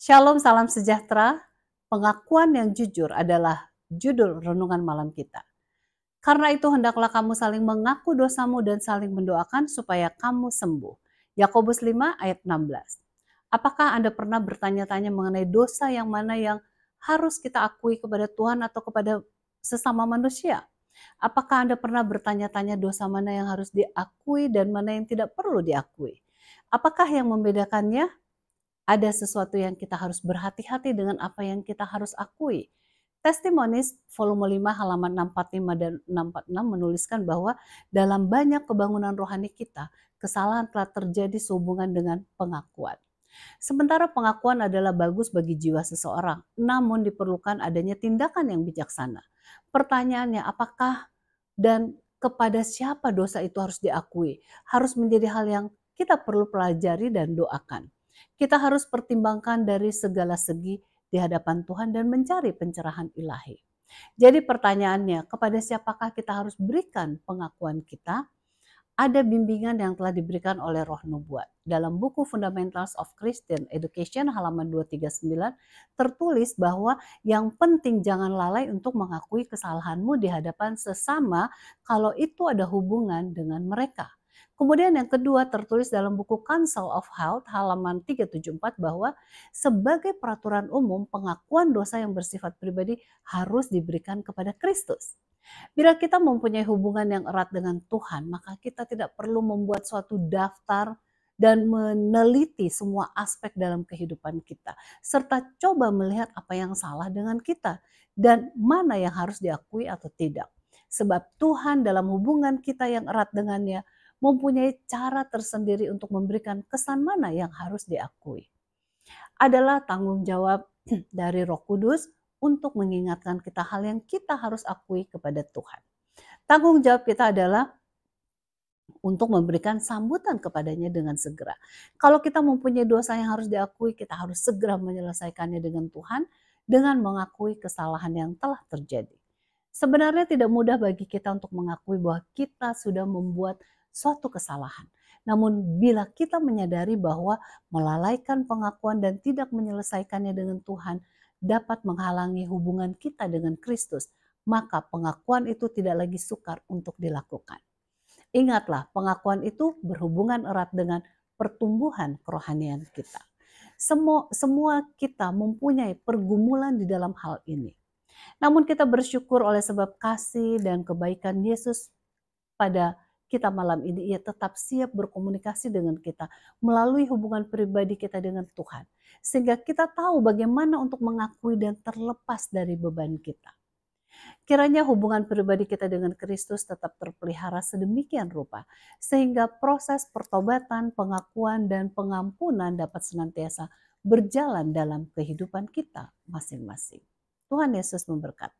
Shalom, salam sejahtera. Pengakuan yang jujur adalah judul renungan malam kita. Karena itu hendaklah kamu saling mengaku dosamu dan saling mendoakan supaya kamu sembuh. Yakobus 5 ayat 16. Apakah Anda pernah bertanya-tanya mengenai dosa yang mana yang harus kita akui kepada Tuhan atau kepada sesama manusia? Apakah Anda pernah bertanya-tanya dosa mana yang harus diakui dan mana yang tidak perlu diakui? Apakah yang membedakannya? ada sesuatu yang kita harus berhati-hati dengan apa yang kita harus akui. Testimonis volume 5 halaman 645 dan 646 menuliskan bahwa dalam banyak kebangunan rohani kita, kesalahan telah terjadi sehubungan dengan pengakuan. Sementara pengakuan adalah bagus bagi jiwa seseorang, namun diperlukan adanya tindakan yang bijaksana. Pertanyaannya apakah dan kepada siapa dosa itu harus diakui, harus menjadi hal yang kita perlu pelajari dan doakan kita harus pertimbangkan dari segala segi di hadapan Tuhan dan mencari pencerahan ilahi. Jadi pertanyaannya, kepada siapakah kita harus berikan pengakuan kita? Ada bimbingan yang telah diberikan oleh Roh Nubuat. Dalam buku Fundamentals of Christian Education halaman 239 tertulis bahwa yang penting jangan lalai untuk mengakui kesalahanmu di hadapan sesama kalau itu ada hubungan dengan mereka. Kemudian yang kedua tertulis dalam buku Council of Health halaman 374 bahwa sebagai peraturan umum pengakuan dosa yang bersifat pribadi harus diberikan kepada Kristus. Bila kita mempunyai hubungan yang erat dengan Tuhan, maka kita tidak perlu membuat suatu daftar dan meneliti semua aspek dalam kehidupan kita, serta coba melihat apa yang salah dengan kita dan mana yang harus diakui atau tidak. Sebab Tuhan dalam hubungan kita yang erat dengannya mempunyai cara tersendiri untuk memberikan kesan mana yang harus diakui. Adalah tanggung jawab dari Roh Kudus untuk mengingatkan kita hal yang kita harus akui kepada Tuhan. Tanggung jawab kita adalah untuk memberikan sambutan kepadanya dengan segera. Kalau kita mempunyai dosa yang harus diakui, kita harus segera menyelesaikannya dengan Tuhan dengan mengakui kesalahan yang telah terjadi. Sebenarnya tidak mudah bagi kita untuk mengakui bahwa kita sudah membuat suatu kesalahan. Namun bila kita menyadari bahwa melalaikan pengakuan dan tidak menyelesaikannya dengan Tuhan dapat menghalangi hubungan kita dengan Kristus, maka pengakuan itu tidak lagi sukar untuk dilakukan. Ingatlah, pengakuan itu berhubungan erat dengan pertumbuhan kerohanian kita. Semua, semua kita mempunyai pergumulan di dalam hal ini. Namun kita bersyukur oleh sebab kasih dan kebaikan Yesus pada kita malam ini, ia tetap siap berkomunikasi dengan kita melalui hubungan pribadi kita dengan Tuhan, sehingga kita tahu bagaimana untuk mengakui dan terlepas dari beban kita. Kiranya hubungan pribadi kita dengan Kristus tetap terpelihara sedemikian rupa, sehingga proses pertobatan, pengakuan, dan pengampunan dapat senantiasa berjalan dalam kehidupan kita masing-masing. Tuhan Yesus memberkati.